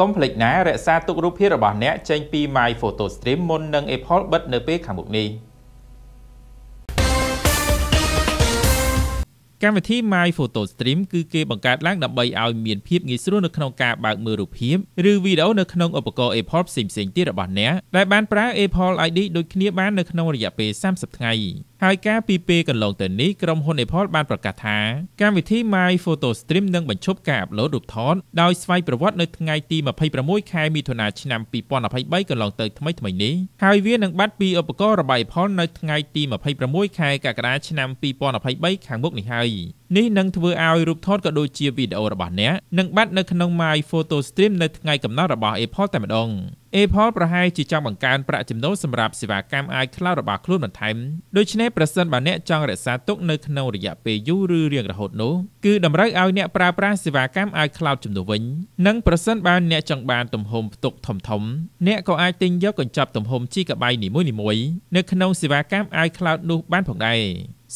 កុំភ្លេចណារក្សាទុករូបភាពរបស់អ្នកចេញពី My Photo Stream មុននឹង Apple បិទនៅពេលខាងមុខនេះកម្មវិធី My Photo Stream គឺគេបង្កើតឡើងដើម្បីឲ្យមានភាពងាយស្រួលនៅក្នុងការបើកមើលរូបភាពឬវីដេអូនៅក្នុងឧបករណ៍ Apple ផ្សេងៗទៀតរបស់អ្នកដែលបានប្រើ Apple ID ដូចគ្នា បាននៅក្នុងរយៈពេល30ថ្ងៃហើយការពីពេលកន្លងទៅនេះក្រុមហ៊ុន Apple បានប្រកាសថាកម្មវិធី My Photo Stream នឹងបញ្ឈប់ការអាប់ឡូតរូបថតដោយស្វ័យប្រវត្តិនៅថ្ងៃទី26ខែមិថុនាឆ្នាំ2023កន្លងទៅថ្មីថ្មីនេះហើយវានឹងបាត់ពីឧបករណ៍របស់ Apple នៅថ្ងៃទី26ខែកក្កដាឆ្នាំ2023ខាងមុខនេះហើយនេះនឹងធ្វើឲ្យរូបថតក៏ដូចជាវីដេអូរបស់អ្នកនឹងបាត់នៅក្នុង My Photo Stream នៅថ្ងៃកំណត់របស់ Apple តែម្ដង Apple ប្រហែលជាចង់បង្កើនប្រាក់ចំណូលសម្រាប់សេវាកម្ម iCloud របស់ខ្លួនបន្ថែមដូច្នេះប្រសិនបើអ្នកចង់រក្សាទុកនៅក្នុងរយៈពេលយូរឬរៀងរហូតនោះគឺតម្រូវឲ្យអ្នកប្រើប្រាស់សេវាកម្ម iCloud ជំនួសវិញនិងប្រសិនបើអ្នកចង់បានទំហំផ្ទុកធំធំអ្នកក៏អាចទិញយកកញ្ចប់ទំហំ GB នីមួយៗនៅក្នុងសេវាកម្ម iCloud នោះបានផងដែរ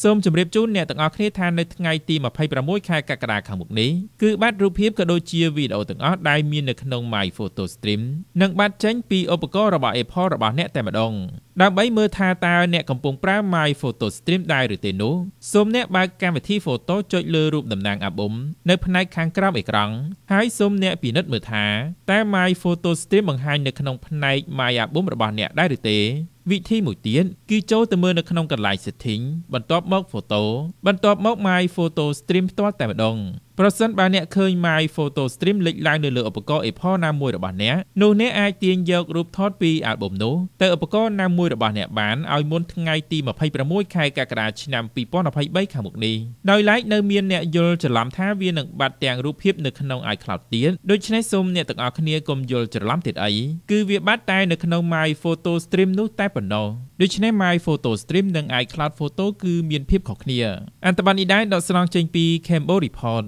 សូមជម្រាបជូនអ្នកទាំងអស់គ្នាថានៅថ្ងៃទី26ខែកក្កដាខាងមុខនេះគឺបាត់រូបភាពក៏ដូចជាវីដេអូទាំងអស់ដែលមាននៅក្នុង My Photo Stream នឹងបាត់ចេញពីឧបករណ៍របស់ Apple របស់អ្នកតែម្ដងដើម្បីមើលថាតើអ្នកកំពុងប្រើ My Photo Stream ដែរឬទេនោះសូមអ្នកបើកកម្មវិធី Photo ចុចលើរូបតំណាងអាប៊ុមនៅផ្នែកខាងក្រោមអេក្រង់ហើយសូមអ្នកពិនិត្យមើលថាតើ My Photo Stream បង្ហាញនៅក្នុងផ្នែក My Album របស់អ្នកដែរឬទេវិធីមួយទៀតគឺចូលទៅមើលនៅក្នុងកន្លែង setting បន្ទាប់មក photo បន្ទាប់មក my photo stream ផ្ទាល់តែម្ដងប្រសិនបើអ្នកឃើញ My Photo Stream លេចឡើងនៅលើឧបករណ៍ Apple ណាមួយរបស់អ្នកនោះអ្នកអាចទាញយករូបថតពី album នោះទៅឧបករណ៍ណាមួយរបស់អ្នកបានឲ្យមុនថ្ងៃទី26ខែកក្កដាឆ្នាំ2023ខាងមុខនេះដោយឡែកនៅមានអ្នកយល់ច្រឡំថាវានឹងបាត់ទាំងរូបភាពនៅក្នុង iCloud ទៀតដូច្នេះសូមអ្នកទាំងអស់គ្នាកុំយល់ច្រឡំទៀតអីគឺវាបាត់តែនៅក្នុង My Photo Stream នោះតែប៉ុណ្ណោះដូច្នេះ My Photo Stream និង iCloud Photo គឺមានភាពខុសគ្នាអន្តបាននេះដែរដកស្រង់ចេញពី Cambodia Report